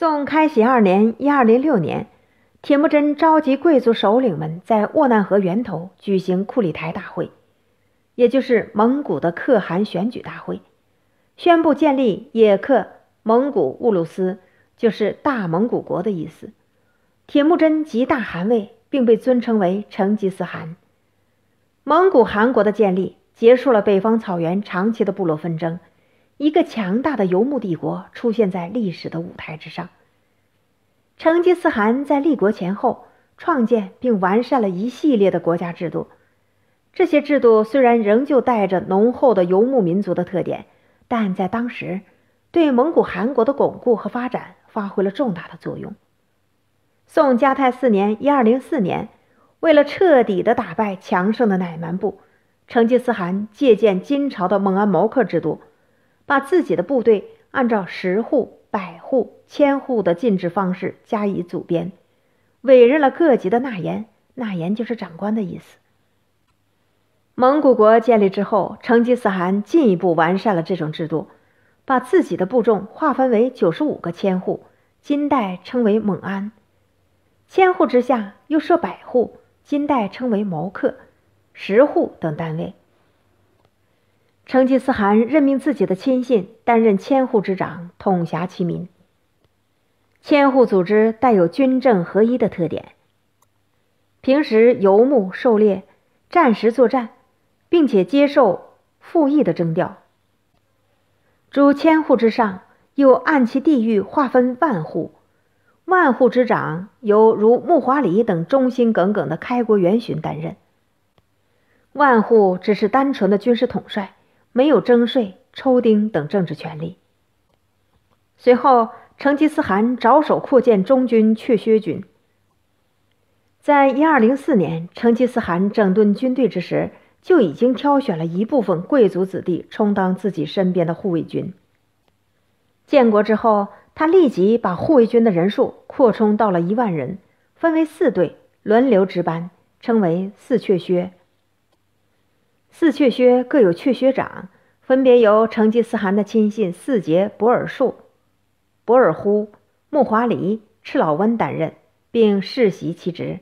宋开禧二年（一二零六年），铁木真召集贵族首领们在斡难河源头举行库里台大会，也就是蒙古的可汗选举大会，宣布建立也克蒙古兀鲁斯，就是大蒙古国的意思。铁木真即大汗位，并被尊称为成吉思汗。蒙古汗国的建立，结束了北方草原长期的部落纷争。一个强大的游牧帝国出现在历史的舞台之上。成吉思汗在立国前后，创建并完善了一系列的国家制度。这些制度虽然仍旧带着浓厚的游牧民族的特点，但在当时对蒙古汗国的巩固和发展发挥了重大的作用。宋嘉泰四年（一二零四年），为了彻底的打败强盛的乃蛮部，成吉思汗借鉴金朝的猛安谋克制度。把自己的部队按照十户、百户、千户的进制方式加以组编，委任了各级的纳言。纳言就是长官的意思。蒙古国建立之后，成吉思汗进一步完善了这种制度，把自己的部众划分为九十五个千户，金代称为猛安。千户之下又设百户，金代称为谋克、十户等单位。成吉思汗任命自己的亲信担任千户之长，统辖其民。千户组织带有军政合一的特点，平时游牧狩猎，战时作战，并且接受赋役的征调。诸千户之上，又按其地域划分万户，万户之长由如木华黎等忠心耿耿的开国元勋担任。万户只是单纯的军事统帅。没有征税、抽丁等政治权利。随后，成吉思汗着手扩建中军却薛军。在一二零四年，成吉思汗整顿军队之时，就已经挑选了一部分贵族子弟充当自己身边的护卫军。建国之后，他立即把护卫军的人数扩充到了一万人，分为四队，轮流值班，称为四怯薛。四阙薛各有阙薛长，分别由成吉思汗的亲信四杰博尔术、博尔忽、木华黎、赤老温担任，并世袭其职。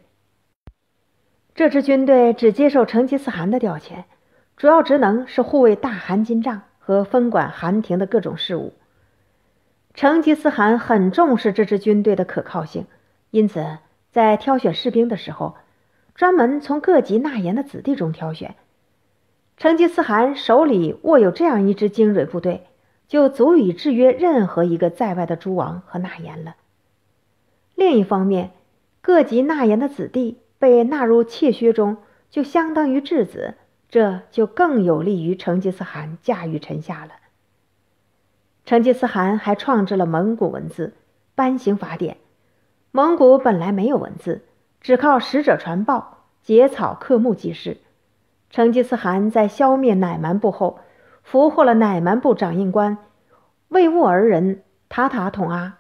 这支军队只接受成吉思汗的调遣，主要职能是护卫大汗金帐和分管汗庭的各种事务。成吉思汗很重视这支军队的可靠性，因此在挑选士兵的时候，专门从各级纳言的子弟中挑选。成吉思汗手里握有这样一支精锐部队，就足以制约任何一个在外的诸王和纳言了。另一方面，各级纳言的子弟被纳入怯薛中，就相当于质子，这就更有利于成吉思汗驾驭臣下了。成吉思汗还创制了蒙古文字，颁行法典。蒙古本来没有文字，只靠使者传报、结草刻木记事。成吉思汗在消灭乃蛮部后，俘获了乃蛮部长印官，魏兀儿人塔塔统阿，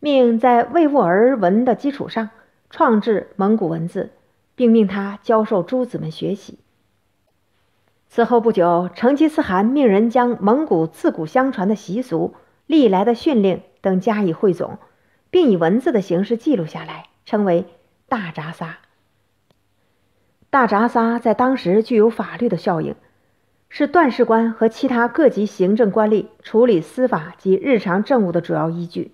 命在魏兀儿文的基础上创制蒙古文字，并命他教授诸子们学习。此后不久，成吉思汗命人将蒙古自古相传的习俗、历来的训令等加以汇总，并以文字的形式记录下来，称为《大札萨》。大札撒在当时具有法律的效应，是段氏官和其他各级行政官吏处理司法及日常政务的主要依据。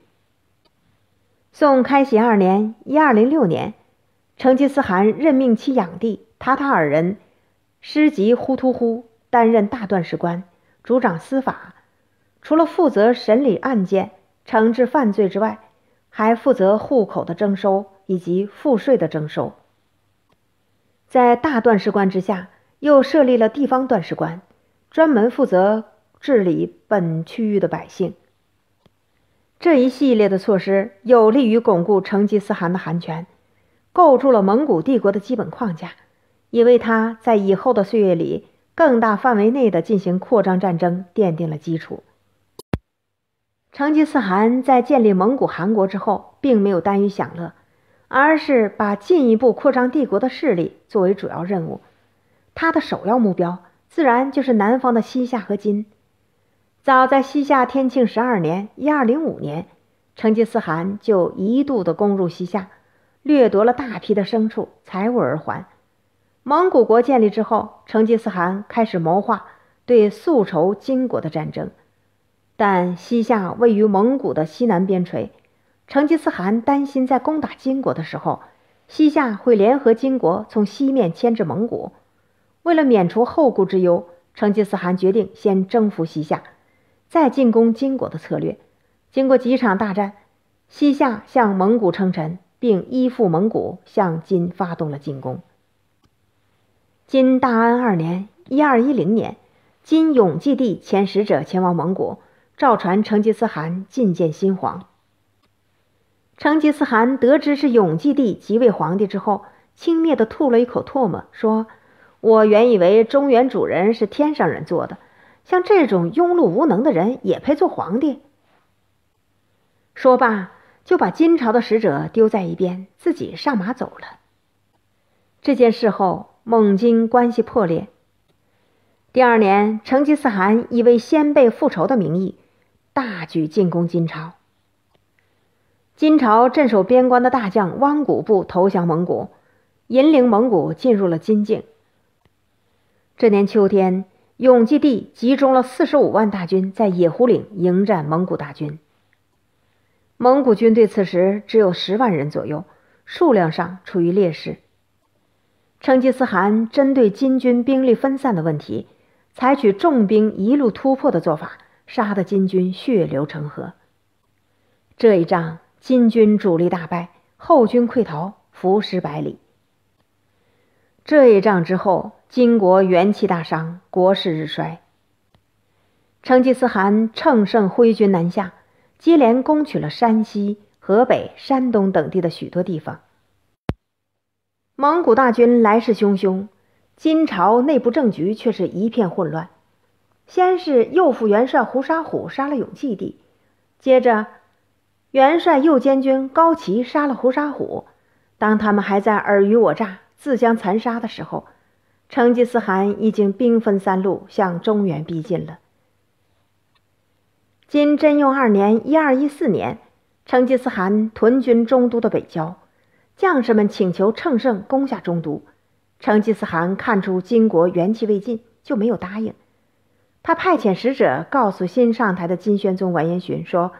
宋开禧二年（一二零六年），成吉思汗任命其养弟塔塔尔人师吉忽突忽担任大段士官，主掌司法。除了负责审理案件、惩治犯罪之外，还负责户口的征收以及赋税的征收。在大断事官之下，又设立了地方断事官，专门负责治理本区域的百姓。这一系列的措施有利于巩固成吉思汗的汗权，构筑了蒙古帝国的基本框架，也为他在以后的岁月里更大范围内的进行扩张战争奠定了基础。成吉思汗在建立蒙古汗国之后，并没有耽于享乐。而是把进一步扩张帝国的势力作为主要任务，他的首要目标自然就是南方的西夏和金。早在西夏天庆十二年（一二零五年），成吉思汗就一度的攻入西夏，掠夺了大批的牲畜、财物而还。蒙古国建立之后，成吉思汗开始谋划对宿仇金国的战争，但西夏位于蒙古的西南边陲。成吉思汗担心在攻打金国的时候，西夏会联合金国从西面牵制蒙古。为了免除后顾之忧，成吉思汗决定先征服西夏，再进攻金国的策略。经过几场大战，西夏向蒙古称臣，并依附蒙古，向金发动了进攻。金大安二年（一二一零年），金永济帝遣使者前往蒙古，赵传成吉思汗觐见新皇。成吉思汗得知是永济帝即位皇帝之后，轻蔑的吐了一口唾沫，说：“我原以为中原主人是天上人做的，像这种庸碌无能的人也配做皇帝。”说罢，就把金朝的使者丢在一边，自己上马走了。这件事后，蒙金关系破裂。第二年，成吉思汗以为先辈复仇的名义，大举进攻金朝。金朝镇守边关的大将汪古部投降蒙古，引领蒙古进入了金境。这年秋天，永济帝集中了四十五万大军在野狐岭迎战蒙古大军。蒙古军队此时只有十万人左右，数量上处于劣势。成吉思汗针对金军兵力分散的问题，采取重兵一路突破的做法，杀得金军血流成河。这一仗。金军主力大败，后军溃逃，伏尸百里。这一仗之后，金国元气大伤，国势日衰。成吉思汗乘胜挥军南下，接连攻取了山西、河北、山东等地的许多地方。蒙古大军来势汹汹，金朝内部政局却是一片混乱。先是右副元帅胡沙虎杀了永济帝，接着。元帅右监军高齐杀了胡沙虎。当他们还在尔虞我诈、自相残杀的时候，成吉思汗已经兵分三路向中原逼近了。金贞佑二年（一二一四年），成吉思汗屯军中都的北郊，将士们请求乘胜攻下中都，成吉思汗看出金国元气未尽，就没有答应。他派遣使者告诉新上台的金宣宗完颜询说。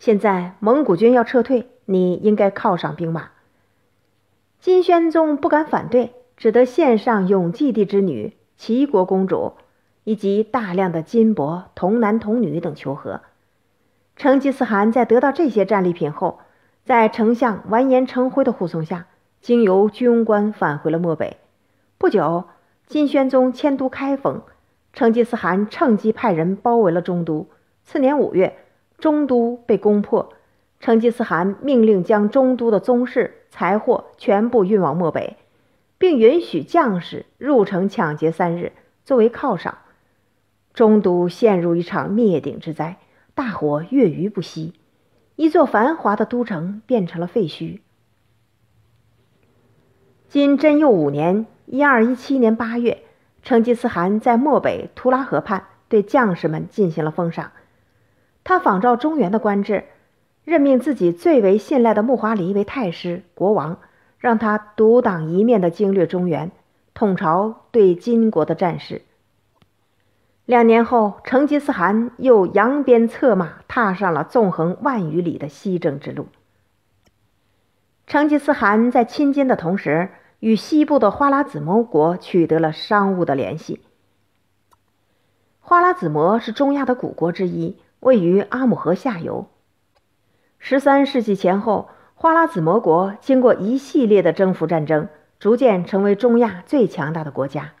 现在蒙古军要撤退，你应该犒赏兵马。金宣宗不敢反对，只得献上永济帝之女齐国公主以及大量的金帛、童男童女等求和。成吉思汗在得到这些战利品后，在丞相完颜承辉的护送下，经由居庸关返回了漠北。不久，金宣宗迁都开封，成吉思汗趁机派人包围了中都。次年五月。中都被攻破，成吉思汗命令将中都的宗室财货全部运往漠北，并允许将士入城抢劫三日作为犒赏。中都陷入一场灭顶之灾，大火越余不息，一座繁华的都城变成了废墟。金贞佑五年（一二一七年）八月，成吉思汗在漠北图拉河畔对将士们进行了封赏。他仿照中原的官制，任命自己最为信赖的木华黎为太师、国王，让他独当一面的经略中原，统朝对金国的战事。两年后，成吉思汗又扬鞭策马，踏上了纵横万余里的西征之路。成吉思汗在亲金的同时，与西部的花剌子模国取得了商务的联系。花剌子模是中亚的古国之一。位于阿姆河下游，十三世纪前后，花剌子模国经过一系列的征服战争，逐渐成为中亚最强大的国家。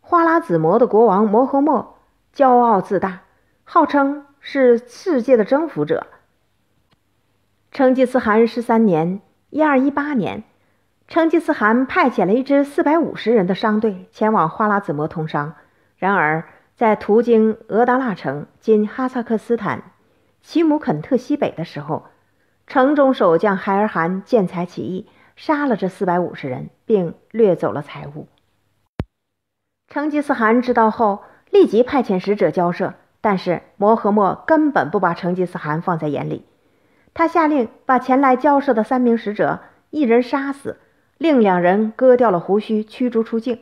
花剌子模的国王摩诃末骄傲自大，号称是世界的征服者。成吉思汗十三年（一二一八年），成吉思汗派遣了一支四百五十人的商队前往花剌子模通商，然而。在途经额达腊城（今哈萨克斯坦奇姆肯特西北）的时候，城中守将海尔汗见财起意，杀了这四百五十人，并掠走了财物。成吉思汗知道后，立即派遣使者交涉，但是摩诃末根本不把成吉思汗放在眼里，他下令把前来交涉的三名使者一人杀死，另两人割掉了胡须，驱逐出境。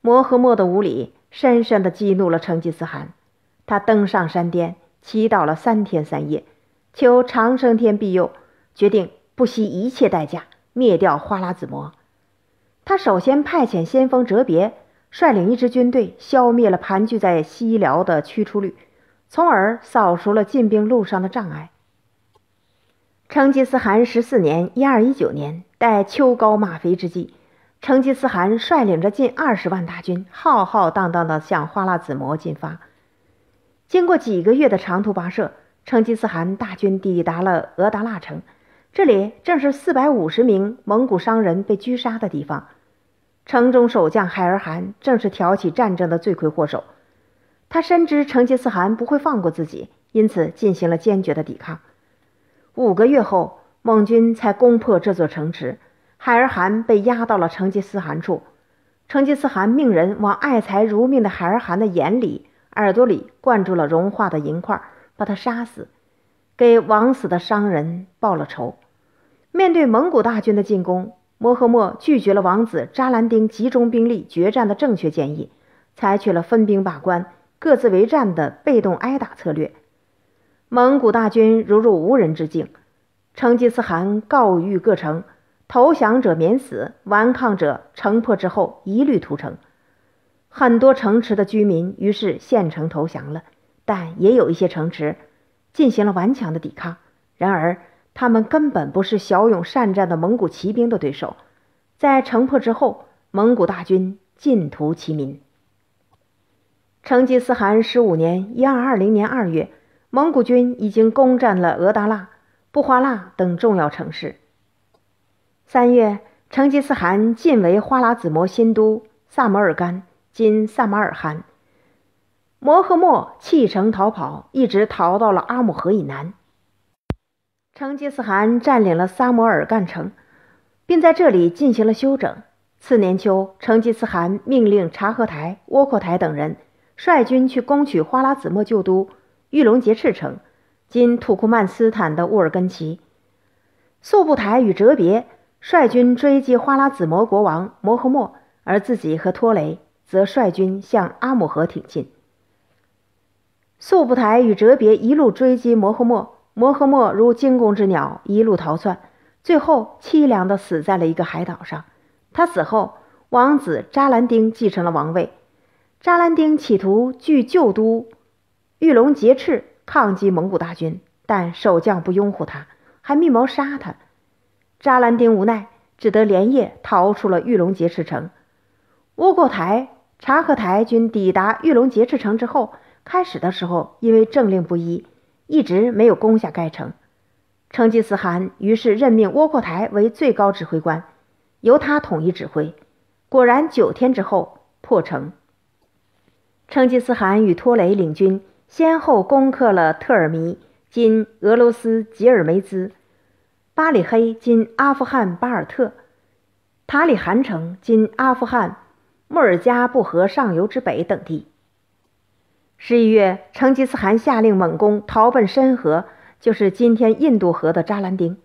摩诃末的无礼深深地激怒了成吉思汗，他登上山巅祈祷了三天三夜，求长生天庇佑，决定不惜一切代价灭掉花剌子模。他首先派遣先锋哲别率领一支军队，消灭了盘踞在西辽的驱出率，从而扫除了进兵路上的障碍。成吉思汗十四年（一二一九年），待秋高马肥之际。成吉思汗率领着近二十万大军，浩浩荡荡地向花剌子模进发。经过几个月的长途跋涉，成吉思汗大军抵达了额达腊城，这里正是四百五十名蒙古商人被狙杀的地方。城中守将海儿汗正是挑起战争的罪魁祸首，他深知成吉思汗不会放过自己，因此进行了坚决的抵抗。五个月后，蒙军才攻破这座城池。海儿汗被押到了成吉思汗处，成吉思汗命人往爱财如命的海儿汗的眼里、耳朵里灌注了融化的银块，把他杀死，给枉死的商人报了仇。面对蒙古大军的进攻，摩诃末拒绝了王子扎兰丁集中兵力决战的正确建议，采取了分兵把关、各自为战的被动挨打策略。蒙古大军如入无人之境，成吉思汗告谕各城。投降者免死，顽抗者城破之后一律屠城。很多城池的居民于是献城投降了，但也有一些城池进行了顽强的抵抗。然而，他们根本不是骁勇善战的蒙古骑兵的对手。在城破之后，蒙古大军尽屠其民。成吉思汗十五年（一二二零年）二月，蒙古军已经攻占了额达腊、布花腊等重要城市。三月，成吉思汗进为花剌子模新都萨摩尔干（今萨马尔罕），摩诃末弃城逃跑，一直逃到了阿姆河以南。成吉思汗占领了萨摩尔干城，并在这里进行了休整。次年秋，成吉思汗命令察合台、窝阔台等人率军去攻取花剌子模旧都玉龙杰赤城（今土库曼斯坦的乌尔根旗。速布台与哲别）。率军追击花剌子模国王摩诃末，而自己和托雷则率军向阿姆河挺进。速不台与哲别一路追击摩诃末，摩诃末如惊弓之鸟，一路逃窜，最后凄凉的死在了一个海岛上。他死后，王子扎兰丁继承了王位。扎兰丁企图据旧都玉龙劫赤抗击蒙古大军，但守将不拥护他，还密谋杀他。扎兰丁无奈，只得连夜逃出了玉龙劫持城。窝阔台、察合台军抵达玉龙劫持城之后，开始的时候因为政令不一，一直没有攻下该城。成吉思汗于是任命窝阔台为最高指挥官，由他统一指挥。果然九天之后破城。成吉思汗与拖雷领军先后攻克了特尔弥（今俄罗斯吉尔梅兹）。巴里黑今阿富汗巴尔特，塔里汗城今阿富汗穆尔加布河上游之北等地。十一月，成吉思汗下令猛攻，逃奔申河，就是今天印度河的扎兰丁。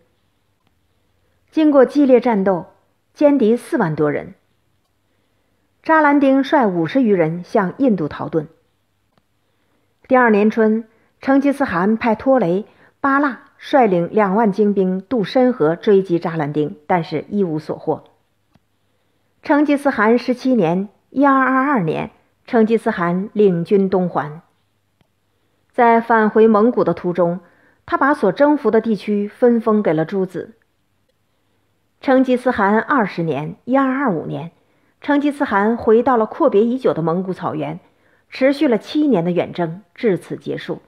经过激烈战斗，歼敌四万多人。扎兰丁率五十余人向印度逃遁。第二年春，成吉思汗派托雷巴腊。率领两万精兵渡申河追击扎兰丁，但是一无所获。成吉思汗十七年 （1222 年），成吉思汗领军东还，在返回蒙古的途中，他把所征服的地区分封给了诸子。成吉思汗二十年 （1225 年），成吉思汗回到了阔别已久的蒙古草原，持续了七年的远征至此结束。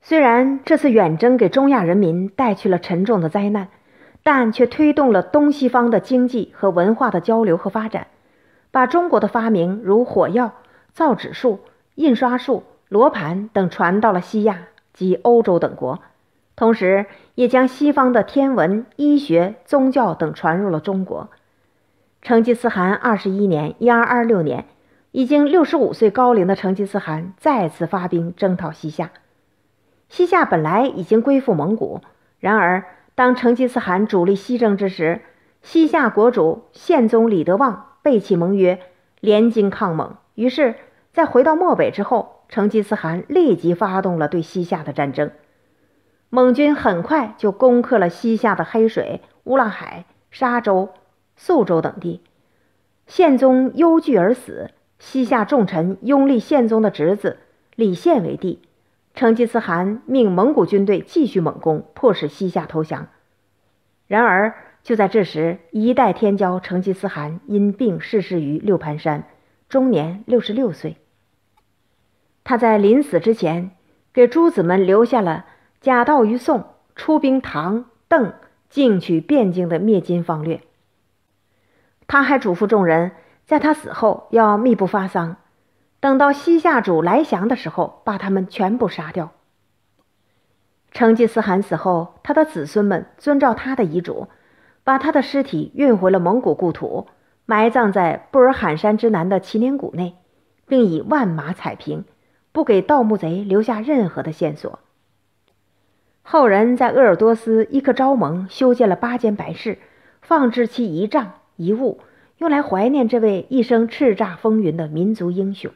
虽然这次远征给中亚人民带去了沉重的灾难，但却推动了东西方的经济和文化的交流和发展，把中国的发明如火药、造纸术、印刷术、罗盘等传到了西亚及欧洲等国，同时也将西方的天文、医学、宗教等传入了中国。成吉思汗二十一年 （1226 年），已经六十五岁高龄的成吉思汗再次发兵征讨西夏。西夏本来已经归附蒙古，然而当成吉思汗主力西征之时，西夏国主宪宗李德旺背弃盟约，联金抗蒙。于是，在回到漠北之后，成吉思汗立即发动了对西夏的战争。蒙军很快就攻克了西夏的黑水、乌拉海、沙州、肃州等地。宪宗忧惧而死，西夏重臣拥立宪宗的侄子李宪为帝。成吉思汗命蒙古军队继续猛攻，迫使西夏投降。然而，就在这时，一代天骄成吉思汗因病逝世于六盘山，终年六十六岁。他在临死之前，给诸子们留下了“假道于宋，出兵唐、邓，进取汴京”的灭金方略。他还嘱咐众人，在他死后要密不发丧。等到西夏主来降的时候，把他们全部杀掉。成吉思汗死后，他的子孙们遵照他的遗嘱，把他的尸体运回了蒙古故土，埋葬在布尔罕山之南的祁连谷内，并以万马彩屏，不给盗墓贼留下任何的线索。后人在鄂尔多斯伊克昭盟修建了八间白室，放置其仪仗遗物，用来怀念这位一生叱咤风云的民族英雄。